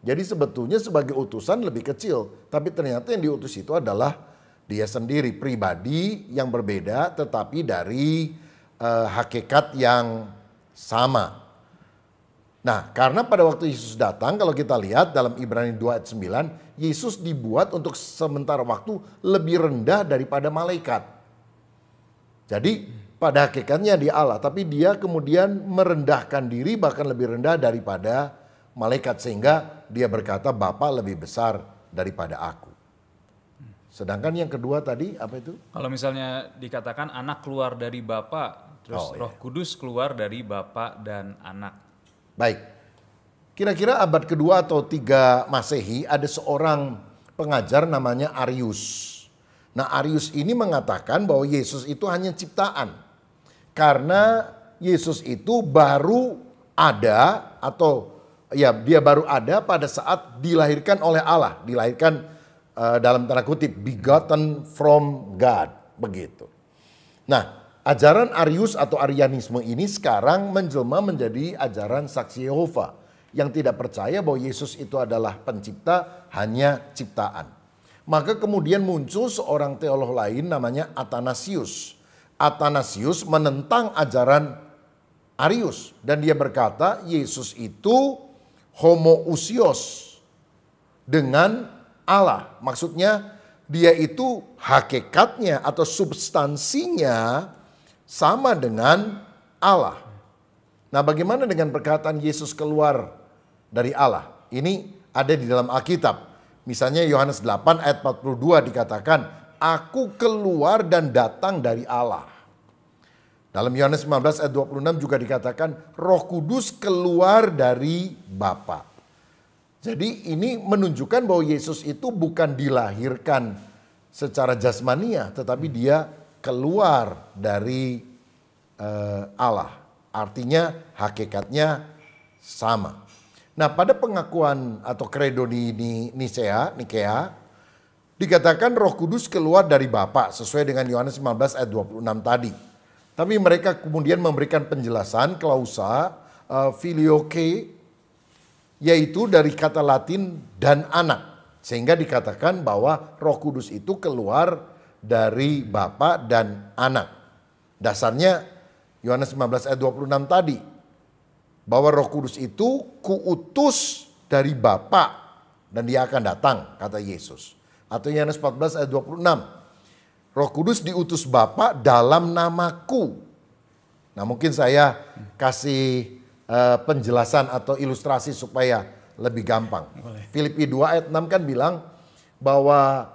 Jadi sebetulnya sebagai utusan lebih kecil, tapi ternyata yang diutus itu adalah dia sendiri, pribadi yang berbeda tetapi dari uh, hakikat yang sama. Nah, karena pada waktu Yesus datang, kalau kita lihat dalam Ibrani 2 ayat 9, Yesus dibuat untuk sementara waktu lebih rendah daripada malaikat. Jadi pada hakikatnya dia Allah, tapi dia kemudian merendahkan diri bahkan lebih rendah daripada malaikat sehingga dia berkata Bapa lebih besar daripada aku. Sedangkan yang kedua tadi apa itu? Kalau misalnya dikatakan anak keluar dari Bapa, terus oh, iya. Roh iya. Kudus keluar dari Bapa dan anak. Baik. Kira-kira abad kedua atau tiga Masehi ada seorang pengajar namanya Arius. Nah Arius ini mengatakan bahwa Yesus itu hanya ciptaan. Karena Yesus itu baru ada atau ya dia baru ada pada saat dilahirkan oleh Allah. Dilahirkan uh, dalam tanda kutip begotten from God. Begitu. Nah ajaran Arius atau Arianisme ini sekarang menjelma menjadi ajaran saksi Yehova. Yang tidak percaya bahwa Yesus itu adalah pencipta hanya ciptaan. Maka kemudian muncul seorang teolog lain namanya Athanasius. Athanasius menentang ajaran Arius dan dia berkata Yesus itu homoousios dengan Allah. Maksudnya dia itu hakikatnya atau substansinya sama dengan Allah. Nah, bagaimana dengan perkataan Yesus keluar dari Allah? Ini ada di dalam Alkitab. Misalnya Yohanes 8 ayat 42 dikatakan, Aku keluar dan datang dari Allah. Dalam Yohanes 15 ayat 26 juga dikatakan, Roh Kudus keluar dari Bapa. Jadi ini menunjukkan bahwa Yesus itu bukan dilahirkan secara jasmania, tetapi hmm. dia keluar dari uh, Allah. Artinya hakikatnya sama. Nah pada pengakuan atau kredo di, di Nisea, Nikea, dikatakan roh kudus keluar dari Bapa sesuai dengan Yohanes 15 ayat 26 tadi. Tapi mereka kemudian memberikan penjelasan klausa uh, eh, filioke yaitu dari kata latin dan anak. Sehingga dikatakan bahwa roh kudus itu keluar dari Bapa dan anak. Dasarnya Yohanes 15 ayat 26 tadi bahwa Roh Kudus itu kuutus dari Bapa dan dia akan datang, kata Yesus. Atau Yohanes 14 ayat 26. Roh Kudus diutus Bapa dalam namaku. Nah, mungkin saya kasih uh, penjelasan atau ilustrasi supaya lebih gampang. Boleh. Filipi 2 ayat 6 kan bilang bahwa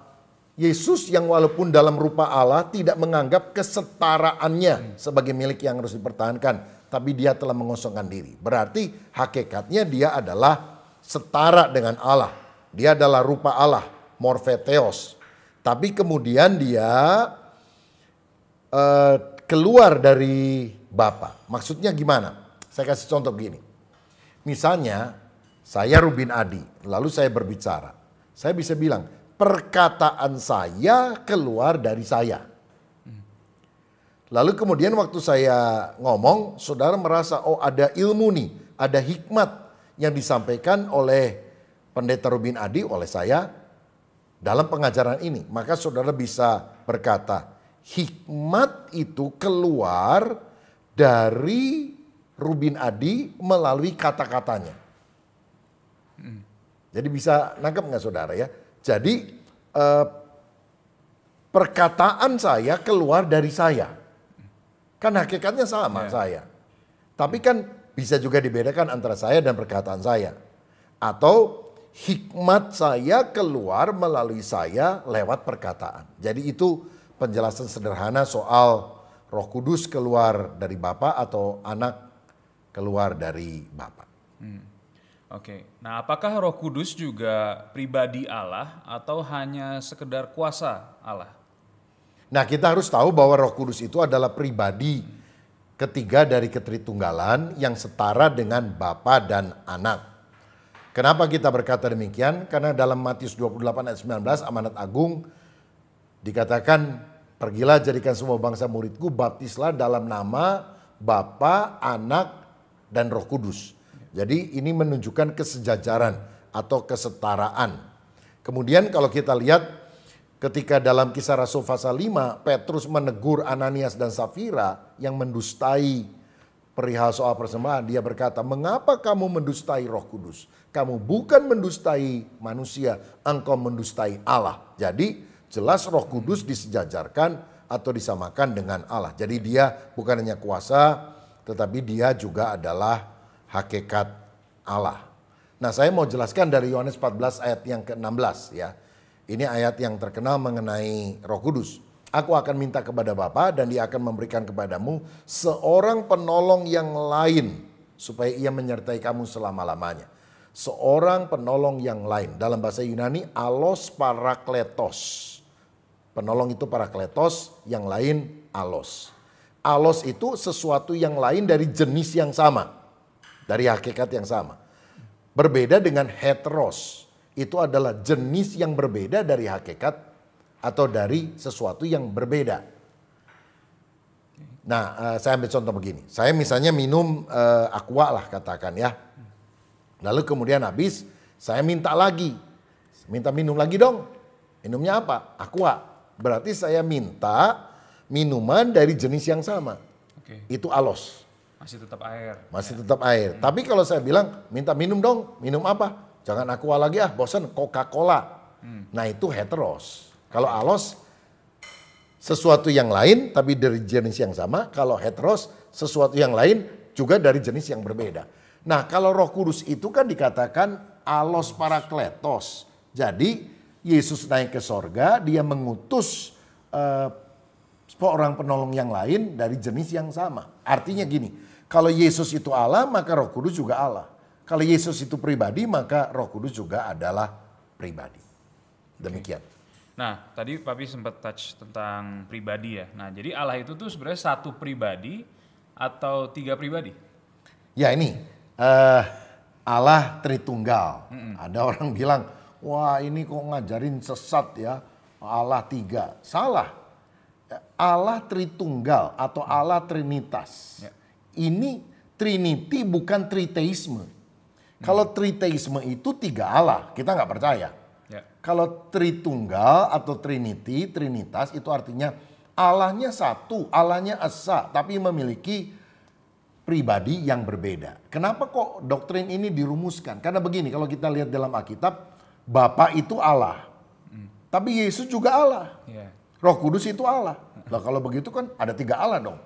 Yesus yang walaupun dalam rupa Allah tidak menganggap kesetaraannya sebagai milik yang harus dipertahankan tapi dia telah mengosongkan diri. Berarti hakikatnya dia adalah setara dengan Allah. Dia adalah rupa Allah, morfeteos. Tapi kemudian dia uh, keluar dari Bapa. Maksudnya gimana? Saya kasih contoh gini. Misalnya saya Rubin Adi, lalu saya berbicara. Saya bisa bilang, perkataan saya keluar dari saya. Lalu kemudian waktu saya ngomong, saudara merasa oh ada ilmu nih, ada hikmat yang disampaikan oleh pendeta Rubin Adi oleh saya dalam pengajaran ini. Maka saudara bisa berkata, hikmat itu keluar dari Rubin Adi melalui kata-katanya. Hmm. Jadi bisa nangkep nggak saudara ya? Jadi eh, perkataan saya keluar dari saya Kan hakikatnya sama yeah. saya. Tapi kan bisa juga dibedakan antara saya dan perkataan saya. Atau hikmat saya keluar melalui saya lewat perkataan. Jadi itu penjelasan sederhana soal roh kudus keluar dari Bapak atau anak keluar dari Bapak. Hmm. Oke, okay. nah apakah Roh Kudus juga pribadi Allah atau hanya sekedar kuasa Allah? Nah kita harus tahu bahwa roh kudus itu adalah pribadi ketiga dari ketritunggalan yang setara dengan Bapa dan Anak. Kenapa kita berkata demikian? Karena dalam Matius 28 ayat 19 amanat agung dikatakan pergilah jadikan semua bangsa muridku baptislah dalam nama Bapa, Anak, dan Roh Kudus. Jadi ini menunjukkan kesejajaran atau kesetaraan. Kemudian kalau kita lihat ketika dalam kisah Rasul pasal 5 Petrus menegur Ananias dan Safira yang mendustai perihal soal persembahan dia berkata mengapa kamu mendustai Roh Kudus kamu bukan mendustai manusia engkau mendustai Allah jadi jelas Roh Kudus disejajarkan atau disamakan dengan Allah jadi dia bukan hanya kuasa tetapi dia juga adalah hakikat Allah nah saya mau jelaskan dari Yohanes 14 ayat yang ke-16 ya ini ayat yang terkenal mengenai Roh Kudus. Aku akan minta kepada Bapa dan Dia akan memberikan kepadamu seorang penolong yang lain supaya ia menyertai kamu selama-lamanya. Seorang penolong yang lain dalam bahasa Yunani alos parakletos. Penolong itu parakletos, yang lain alos. Alos itu sesuatu yang lain dari jenis yang sama, dari hakikat yang sama. Berbeda dengan heteros itu adalah jenis yang berbeda dari hakikat atau dari sesuatu yang berbeda. Nah, uh, saya ambil contoh begini. Saya misalnya minum uh, aqua lah katakan ya. Lalu kemudian habis, saya minta lagi. Minta minum lagi dong. Minumnya apa? Aqua. Berarti saya minta minuman dari jenis yang sama. Oke. Itu alos. Masih tetap air. Masih ya. tetap air. Hmm. Tapi kalau saya bilang minta minum dong, minum apa? Jangan aqua lagi ah, bosen Coca-Cola. Hmm. Nah itu heteros. Kalau alos sesuatu yang lain tapi dari jenis yang sama. Kalau heteros sesuatu yang lain juga dari jenis yang berbeda. Nah kalau roh kudus itu kan dikatakan alos para kletos. Jadi Yesus naik ke sorga, dia mengutus uh, eh, seorang penolong yang lain dari jenis yang sama. Artinya gini, kalau Yesus itu Allah maka roh kudus juga Allah. Kalau Yesus itu pribadi, maka Roh Kudus juga adalah pribadi. Demikian. Okay. Nah, tadi Papi sempat touch tentang pribadi ya. Nah, jadi Allah itu tuh sebenarnya satu pribadi atau tiga pribadi? Ya ini, uh, Allah Tritunggal. Mm -mm. Ada orang bilang, wah ini kok ngajarin sesat ya, Allah tiga. Salah. Allah Tritunggal atau mm. Allah Trinitas. Yeah. Ini Trinity bukan Triteisme. Kalau triteisme itu tiga Allah, kita nggak percaya. Ya. Kalau Tritunggal atau Trinity, Trinitas itu artinya Allahnya satu, Allahnya esa, tapi memiliki pribadi yang berbeda. Kenapa kok doktrin ini dirumuskan? Karena begini, kalau kita lihat dalam Alkitab, Bapa itu Allah, hmm. tapi Yesus juga Allah, yeah. Roh Kudus itu Allah. Nah kalau begitu kan ada tiga Allah dong.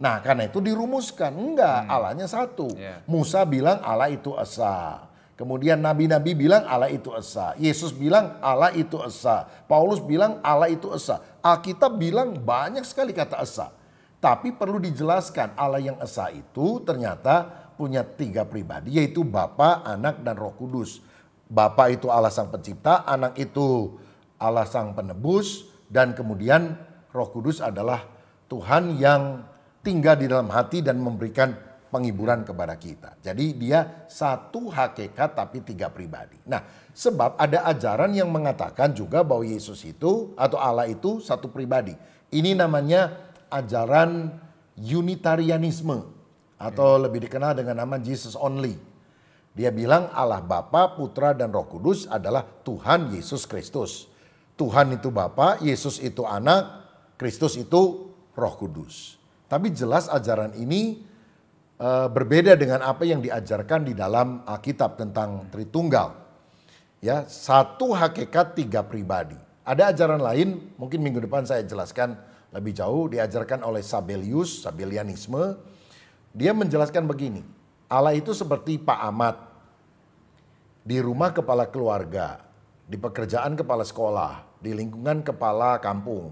Nah karena itu dirumuskan. Enggak, hmm. Allahnya satu. Yeah. Musa bilang Allah itu Esa. Kemudian nabi-nabi bilang Allah itu Esa. Yesus bilang Allah itu Esa. Paulus bilang Allah itu Esa. Alkitab bilang banyak sekali kata Esa. Tapi perlu dijelaskan Allah yang Esa itu ternyata punya tiga pribadi yaitu Bapa, Anak, dan Roh Kudus. Bapa itu Allah Sang Pencipta, Anak itu Allah Sang Penebus, dan kemudian Roh Kudus adalah Tuhan yang tinggal di dalam hati dan memberikan penghiburan kepada kita. Jadi dia satu hakikat tapi tiga pribadi. Nah, sebab ada ajaran yang mengatakan juga bahwa Yesus itu atau Allah itu satu pribadi. Ini namanya ajaran unitarianisme atau yeah. lebih dikenal dengan nama Jesus only. Dia bilang Allah Bapa, Putra dan Roh Kudus adalah Tuhan Yesus Kristus. Tuhan itu Bapa, Yesus itu Anak, Kristus itu Roh Kudus. Tapi jelas ajaran ini uh, berbeda dengan apa yang diajarkan di dalam Alkitab tentang Tritunggal. Ya, satu hakikat tiga pribadi. Ada ajaran lain, mungkin minggu depan saya jelaskan lebih jauh diajarkan oleh Sabelius, Sabelianisme. Dia menjelaskan begini, Allah itu seperti Pak Amat di rumah kepala keluarga, di pekerjaan kepala sekolah, di lingkungan kepala kampung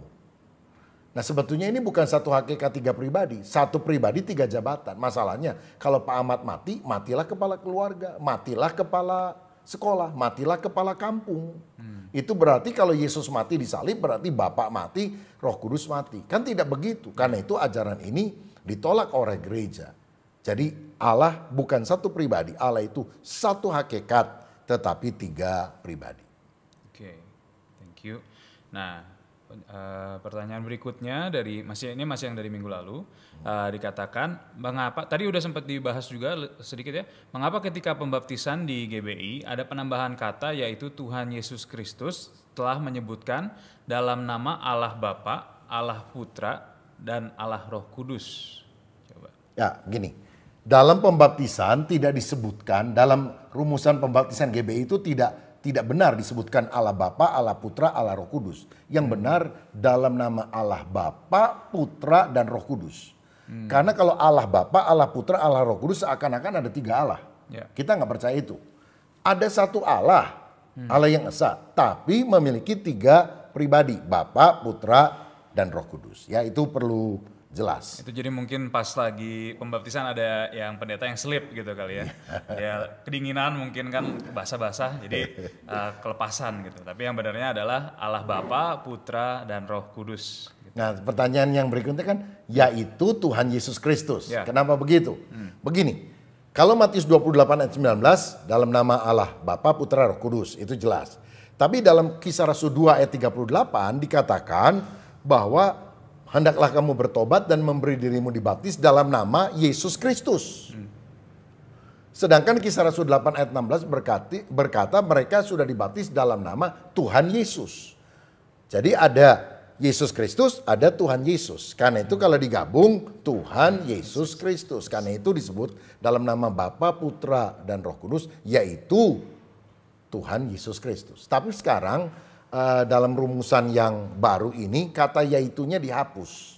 Nah sebetulnya ini bukan satu hakikat tiga pribadi, satu pribadi tiga jabatan. Masalahnya kalau Pak Ahmad mati, matilah kepala keluarga, matilah kepala sekolah, matilah kepala kampung. Hmm. Itu berarti kalau Yesus mati di salib berarti Bapak mati, Roh Kudus mati. Kan tidak begitu. Karena itu ajaran ini ditolak oleh gereja. Jadi Allah bukan satu pribadi, Allah itu satu hakikat tetapi tiga pribadi. Oke, okay. thank you. Nah, Uh, pertanyaan berikutnya dari masih ini masih yang dari minggu lalu uh, dikatakan mengapa tadi udah sempat dibahas juga sedikit ya mengapa ketika pembaptisan di GBI ada penambahan kata yaitu Tuhan Yesus Kristus telah menyebutkan dalam nama Allah Bapa, Allah Putra dan Allah Roh Kudus. Coba. Ya, gini. Dalam pembaptisan tidak disebutkan dalam rumusan pembaptisan GBI itu tidak tidak benar disebutkan Allah Bapa, Allah Putra, Allah Roh Kudus. Yang benar dalam nama Allah Bapa, Putra dan Roh Kudus. Hmm. Karena kalau Allah Bapa, Allah Putra, Allah Roh Kudus seakan-akan ada tiga Allah. Yeah. Kita nggak percaya itu. Ada satu Allah, hmm. Allah yang esa, tapi memiliki tiga pribadi, Bapa, Putra, dan Roh Kudus. Ya itu perlu jelas. Itu jadi mungkin pas lagi pembaptisan ada yang pendeta yang slip gitu kali ya. Iya. ya kedinginan mungkin kan basah-basah jadi uh, kelepasan gitu. Tapi yang benarnya adalah Allah Bapa, Putra dan Roh Kudus. Gitu. Nah, pertanyaan yang berikutnya kan yaitu Tuhan Yesus Kristus. Ya. Kenapa begitu? Hmm. Begini. Kalau Matius 28 ayat 19 dalam nama Allah Bapa, Putra, Roh Kudus itu jelas. Tapi dalam Kisah Rasul 2 ayat 38 dikatakan bahwa hendaklah kamu bertobat dan memberi dirimu dibaptis dalam nama Yesus Kristus. Sedangkan kisah Rasul 8 ayat 16 berkati, berkata mereka sudah dibaptis dalam nama Tuhan Yesus. Jadi ada Yesus Kristus, ada Tuhan Yesus. Karena itu kalau digabung Tuhan Yesus Kristus. Karena itu disebut dalam nama Bapa, Putra, dan Roh Kudus yaitu Tuhan Yesus Kristus. Tapi sekarang Eh, dalam rumusan yang baru ini kata yaitunya dihapus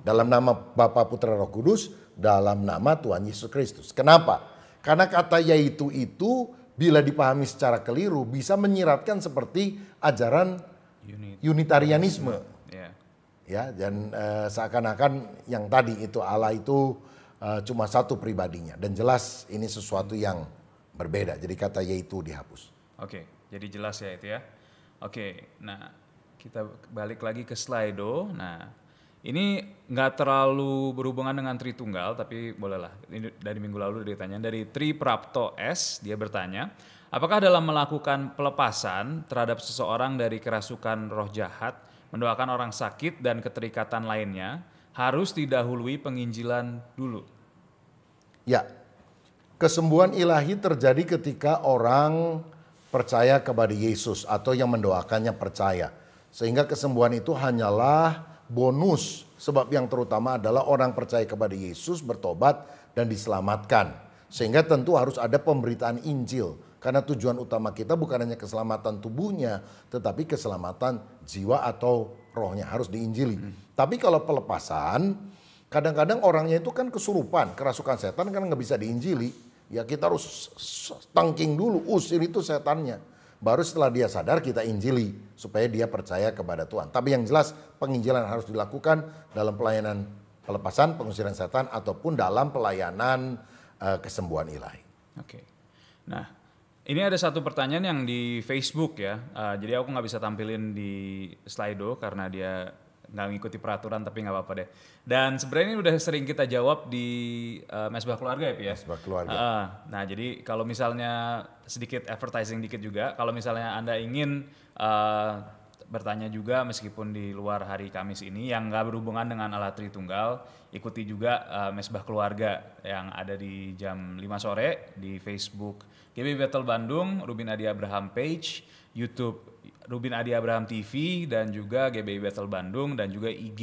dalam nama Bapa Putra Roh Kudus dalam nama Tuhan Yesus Kristus. Kenapa? Karena kata yaitu itu bila dipahami secara keliru bisa menyiratkan seperti ajaran Unit. unitarianisme. Yeah. Ya, dan uh, seakan-akan yang tadi itu Allah itu uh, cuma satu pribadinya dan jelas ini sesuatu yang berbeda. Jadi kata yaitu dihapus. Oke, okay, jadi jelas ya itu ya. Oke, nah kita balik lagi ke Slido. Nah, ini nggak terlalu berhubungan dengan tri tunggal, tapi bolehlah. Ini dari minggu lalu ditanya dari Tri Prapto S, dia bertanya, apakah dalam melakukan pelepasan terhadap seseorang dari kerasukan roh jahat, mendoakan orang sakit dan keterikatan lainnya harus didahului penginjilan dulu? Ya, kesembuhan ilahi terjadi ketika orang percaya kepada Yesus atau yang mendoakannya percaya. Sehingga kesembuhan itu hanyalah bonus sebab yang terutama adalah orang percaya kepada Yesus bertobat dan diselamatkan. Sehingga tentu harus ada pemberitaan Injil karena tujuan utama kita bukan hanya keselamatan tubuhnya tetapi keselamatan jiwa atau rohnya harus diinjili. Hmm. Tapi kalau pelepasan kadang-kadang orangnya itu kan kesurupan, kerasukan setan kan nggak bisa diinjili Ya kita harus tangking dulu, usir itu setannya. Baru setelah dia sadar kita injili supaya dia percaya kepada Tuhan. Tapi yang jelas penginjilan harus dilakukan dalam pelayanan pelepasan pengusiran setan ataupun dalam pelayanan uh, kesembuhan ilahi. Oke. Nah, ini ada satu pertanyaan yang di Facebook ya. Uh, jadi aku nggak bisa tampilin di Slido karena dia nggak ngikuti peraturan tapi nggak apa-apa deh. Dan sebenarnya ini udah sering kita jawab di uh, mesbah keluarga ya, ya? Mesbah keluarga. Uh, nah, jadi kalau misalnya sedikit advertising dikit juga, kalau misalnya Anda ingin uh, bertanya juga meskipun di luar hari Kamis ini yang nggak berhubungan dengan alat Tritunggal, ikuti juga uh, mesbah keluarga yang ada di jam 5 sore di Facebook GB Battle Bandung, Rubin Adi Abraham page, YouTube Rubin Adi Abraham TV dan juga GBI Battle Bandung dan juga IG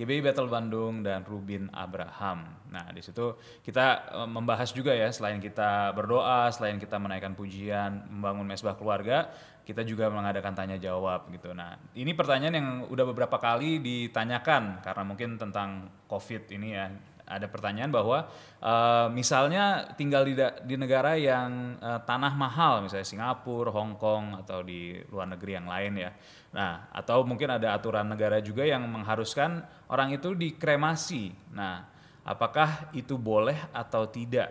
GBI Battle Bandung dan Rubin Abraham. Nah, di situ kita eh, membahas juga ya selain kita berdoa, selain kita menaikkan pujian, membangun mesbah keluarga, kita juga mengadakan tanya jawab gitu. Nah, ini pertanyaan yang udah beberapa kali ditanyakan karena mungkin tentang COVID ini ya ada pertanyaan bahwa uh, misalnya tinggal di, di negara yang uh, tanah mahal misalnya Singapura, Hong Kong atau di luar negeri yang lain ya. Nah, atau mungkin ada aturan negara juga yang mengharuskan orang itu dikremasi. Nah, apakah itu boleh atau tidak?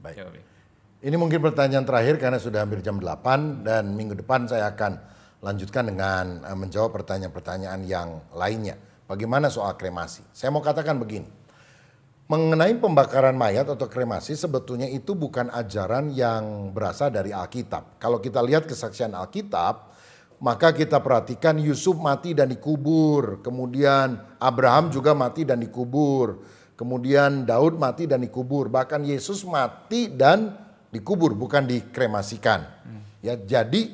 Baik. Ya, Ini mungkin pertanyaan terakhir karena sudah hampir jam 8 dan minggu depan saya akan lanjutkan dengan eh, menjawab pertanyaan-pertanyaan yang lainnya. Bagaimana soal kremasi? Saya mau katakan begini mengenai pembakaran mayat atau kremasi sebetulnya itu bukan ajaran yang berasal dari Alkitab. Kalau kita lihat kesaksian Alkitab, maka kita perhatikan Yusuf mati dan dikubur, kemudian Abraham juga mati dan dikubur, kemudian Daud mati dan dikubur, bahkan Yesus mati dan dikubur bukan dikremasikan. Ya, jadi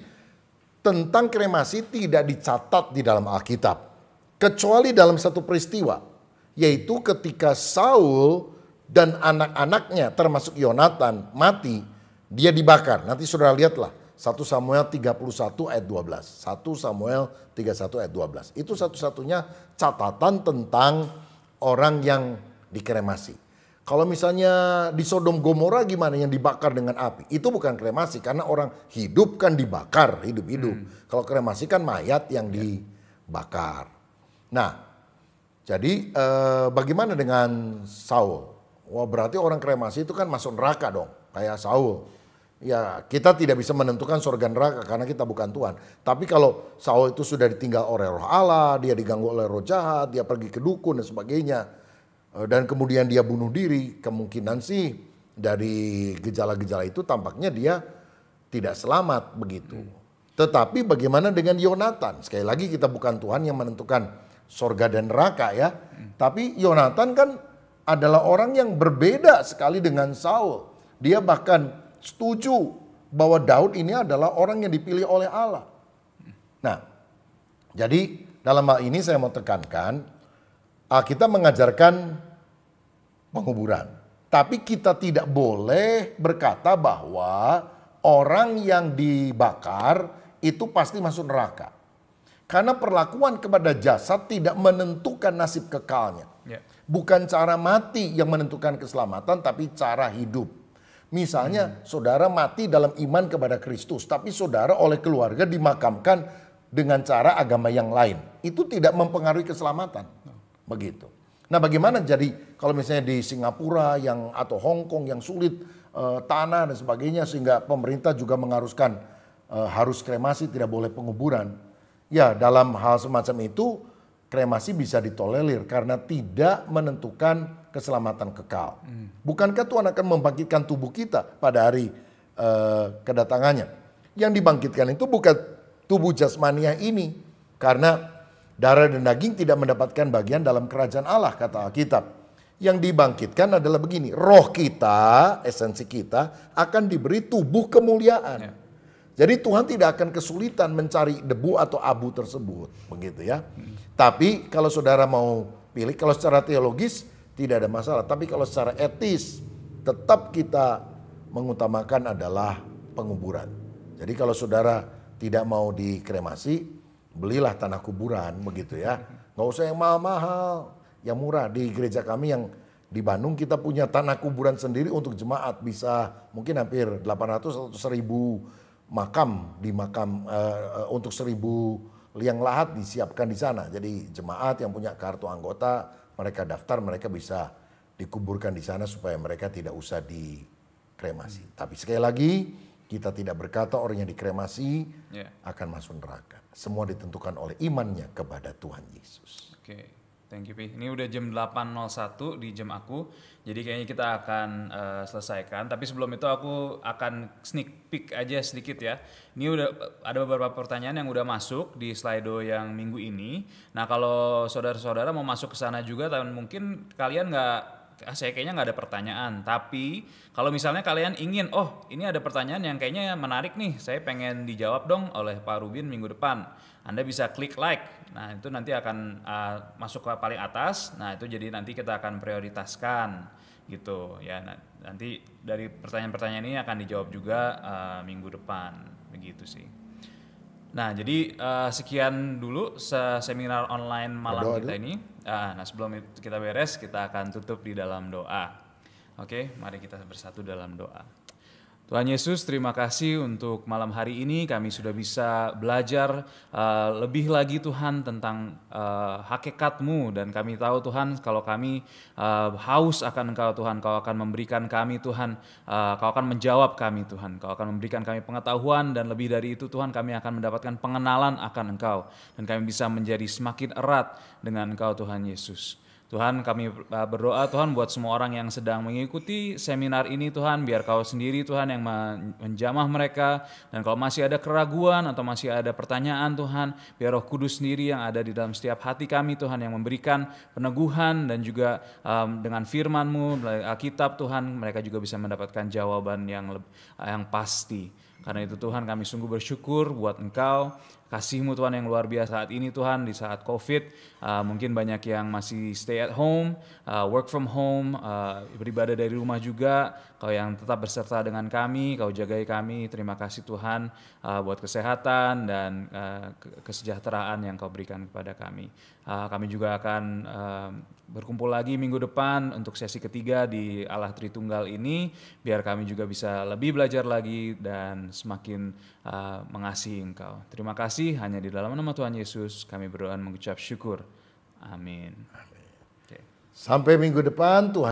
tentang kremasi tidak dicatat di dalam Alkitab kecuali dalam satu peristiwa yaitu ketika Saul dan anak-anaknya termasuk Yonatan mati, dia dibakar. Nanti saudara lihatlah 1 Samuel 31 ayat 12. 1 Samuel 31 ayat 12. Itu satu-satunya catatan tentang orang yang dikremasi. Kalau misalnya di Sodom Gomora gimana yang dibakar dengan api? Itu bukan kremasi karena orang hidup kan dibakar hidup-hidup. Hmm. Kalau kremasi kan mayat yang iya. dibakar. Nah, jadi eh, bagaimana dengan Saul? Wah berarti orang kremasi itu kan masuk neraka dong, kayak Saul. Ya kita tidak bisa menentukan surga neraka karena kita bukan Tuhan. Tapi kalau Saul itu sudah ditinggal oleh roh Allah, dia diganggu oleh roh jahat, dia pergi ke dukun dan sebagainya. Eh, dan kemudian dia bunuh diri, kemungkinan sih dari gejala-gejala itu tampaknya dia tidak selamat begitu. Hmm. Tetapi bagaimana dengan Yonatan? Sekali lagi kita bukan Tuhan yang menentukan sorga dan neraka ya. Hmm. Tapi Yonatan kan adalah orang yang berbeda sekali dengan Saul. Dia bahkan setuju bahwa Daud ini adalah orang yang dipilih oleh Allah. Nah, jadi dalam hal ini saya mau tekankan, ah, kita mengajarkan penguburan. Tapi kita tidak boleh berkata bahwa orang yang dibakar itu pasti masuk neraka. Karena perlakuan kepada jasad tidak menentukan nasib kekalnya. Yeah. Bukan cara mati yang menentukan keselamatan, tapi cara hidup. Misalnya, hmm. saudara mati dalam iman kepada Kristus, tapi saudara oleh keluarga dimakamkan dengan cara agama yang lain. Itu tidak mempengaruhi keselamatan. Begitu. Nah, bagaimana jadi kalau misalnya di Singapura yang atau Hong Kong yang sulit uh, tanah dan sebagainya sehingga pemerintah juga mengharuskan uh, harus kremasi tidak boleh penguburan Ya, dalam hal semacam itu kremasi bisa ditolerir karena tidak menentukan keselamatan kekal. Hmm. Bukankah Tuhan akan membangkitkan tubuh kita pada hari uh, kedatangannya? Yang dibangkitkan itu bukan tubuh jasmania ini karena darah dan daging tidak mendapatkan bagian dalam kerajaan Allah kata Alkitab. Yang dibangkitkan adalah begini, roh kita, esensi kita akan diberi tubuh kemuliaan. Yeah jadi Tuhan tidak akan kesulitan mencari debu atau abu tersebut, begitu ya. Hmm. Tapi kalau saudara mau pilih, kalau secara teologis tidak ada masalah. Tapi kalau secara etis tetap kita mengutamakan adalah penguburan. Jadi kalau saudara tidak mau dikremasi, belilah tanah kuburan, begitu ya. Gak usah yang mahal-mahal, yang murah. Di gereja kami yang di Bandung kita punya tanah kuburan sendiri untuk jemaat bisa mungkin hampir 800 atau 1000 makam di makam uh, untuk seribu liang lahat disiapkan di sana. Jadi jemaat yang punya kartu anggota mereka daftar mereka bisa dikuburkan di sana supaya mereka tidak usah dikremasi. Hmm. Tapi sekali lagi kita tidak berkata orang yang dikremasi yeah. akan masuk neraka. Semua ditentukan oleh imannya kepada Tuhan Yesus. Okay. Thank you Pi. Ini udah jam 8.01 di jam aku. Jadi kayaknya kita akan uh, selesaikan. Tapi sebelum itu aku akan sneak peek aja sedikit ya. Ini udah eh, ada beberapa pertanyaan yang udah masuk di Slido yang minggu ini. Nah kalau saudara-saudara mau masuk ke sana juga, tapi mungkin kalian nggak ah, saya kayaknya nggak ada pertanyaan. Tapi kalau misalnya kalian ingin, oh ini ada pertanyaan yang kayaknya menarik nih, saya pengen dijawab dong oleh Pak Rubin minggu depan. Anda bisa klik like. Nah, itu nanti akan uh, masuk ke paling atas. Nah, itu jadi nanti kita akan prioritaskan gitu ya. Nah, nanti dari pertanyaan-pertanyaan ini akan dijawab juga uh, minggu depan. Begitu sih. Nah, jadi uh, sekian dulu se seminar online malam kita ini. Uh, nah, sebelum kita beres, kita akan tutup di dalam doa. Oke, mari kita bersatu dalam doa. Tuhan Yesus, terima kasih untuk malam hari ini kami sudah bisa belajar uh, lebih lagi Tuhan tentang uh, hakikat-Mu, dan kami tahu Tuhan kalau kami uh, haus akan Engkau Tuhan, Kau akan memberikan kami Tuhan, uh, Kau akan menjawab kami Tuhan, Kau akan memberikan kami pengetahuan dan lebih dari itu Tuhan kami akan mendapatkan pengenalan akan Engkau dan kami bisa menjadi semakin erat dengan Engkau Tuhan Yesus. Tuhan kami eh, berdoa Tuhan buat semua orang yang sedang mengikuti seminar ini Tuhan biar kau sendiri Tuhan yang menjamah mereka dan kalau masih ada keraguan atau masih ada pertanyaan Tuhan biar roh kudus sendiri yang ada di dalam setiap hati kami Tuhan yang memberikan peneguhan dan juga um, dengan firmanmu Alkitab Tuhan mereka juga bisa mendapatkan jawaban yang yang pasti karena itu Tuhan kami sungguh bersyukur buat Engkau kasihmu Tuhan yang luar biasa saat ini Tuhan di saat COVID uh, mungkin banyak yang masih stay at home, uh, work from home, uh, beribadah dari rumah juga. Kau yang tetap berserta dengan kami, kau jagai kami. Terima kasih Tuhan uh, buat kesehatan dan uh, kesejahteraan yang kau berikan kepada kami. Uh, kami juga akan uh, berkumpul lagi minggu depan untuk sesi ketiga di Allah Tritunggal ini biar kami juga bisa lebih belajar lagi dan semakin uh, mengasihi Engkau. Terima kasih hanya di dalam nama Tuhan Yesus kami berdoa mengucap syukur. Amin. Sampai minggu depan Tuhan